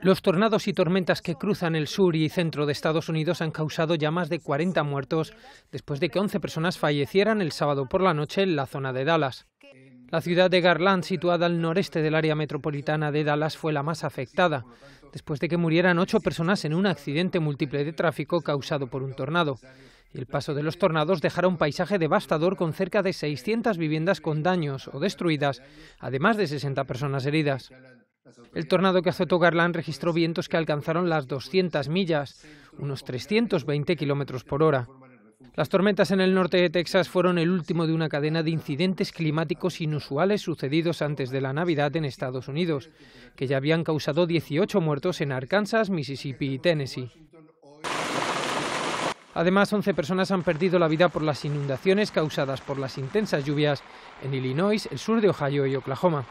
Los tornados y tormentas que cruzan el sur y centro de Estados Unidos han causado ya más de 40 muertos después de que 11 personas fallecieran el sábado por la noche en la zona de Dallas. La ciudad de Garland, situada al noreste del área metropolitana de Dallas, fue la más afectada, después de que murieran ocho personas en un accidente múltiple de tráfico causado por un tornado. el paso de los tornados dejará un paisaje devastador con cerca de 600 viviendas con daños o destruidas, además de 60 personas heridas. El tornado que azotó Garland registró vientos que alcanzaron las 200 millas, unos 320 kilómetros por hora. Las tormentas en el norte de Texas fueron el último de una cadena de incidentes climáticos inusuales sucedidos antes de la Navidad en Estados Unidos, que ya habían causado 18 muertos en Arkansas, Mississippi y Tennessee. Además, 11 personas han perdido la vida por las inundaciones causadas por las intensas lluvias en Illinois, el sur de Ohio y Oklahoma.